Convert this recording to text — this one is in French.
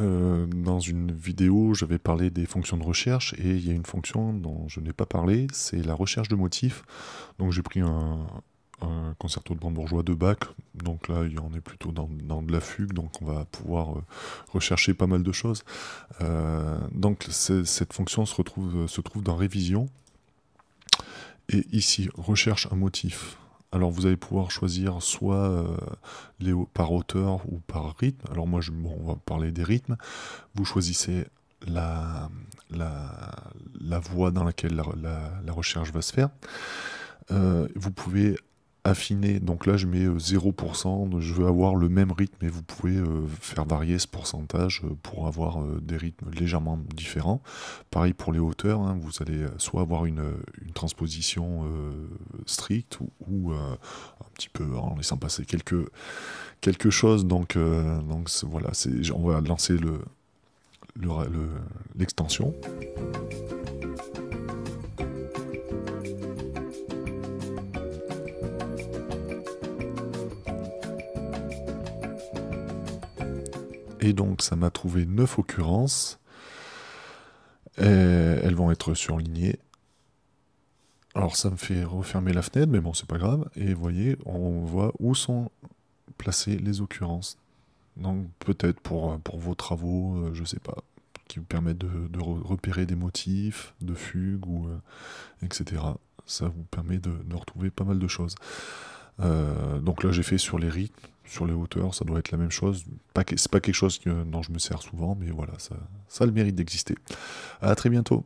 Euh, dans une vidéo, j'avais parlé des fonctions de recherche et il y a une fonction dont je n'ai pas parlé, c'est la recherche de motifs. Donc j'ai pris un, concerto de brandebourgeois de Bach, donc là on est plutôt dans, de la fugue, donc on va pouvoir euh, rechercher pas mal de choses. Euh, donc cette fonction se trouve dans révision. Et ici, recherche un motif. Alors vous allez pouvoir choisir soit euh, par hauteur ou par rythme. Alors moi, je, bon, on va parler des rythmes. Vous choisissez la, la, voie dans laquelle la, recherche va se faire. Euh, vous pouvez affiner. Donc là, je mets 0%, euh, je veux avoir le même rythme et vous pouvez euh, faire varier ce pourcentage euh, pour avoir des rythmes légèrement différents. Pareil pour les hauteurs, hein. vous allez soit avoir une, transposition stricte ou, un petit peu hein, en laissant passer quelque, quelque chose. Donc, donc voilà, on va lancer l'extension. Le, le, et donc ça m'a trouvé 9 occurrences. elles vont être surlignées. Alors ça me fait refermer la fenêtre, mais bon, c'est pas grave. Et vous voyez, on voit où sont placées les occurrences. Donc peut-être pour, pour vos travaux, euh, je sais pas, qui vous permettent de, repérer des motifs, de fugues, ou, euh, etc. Ça vous permet de, retrouver pas mal de choses. Euh, donc là j'ai fait sur les rythmes, sur les hauteurs, ça doit être la même chose. C'est pas quelque chose que, dont je me sers souvent, mais voilà, ça, ça a le mérite d'exister. À très bientôt.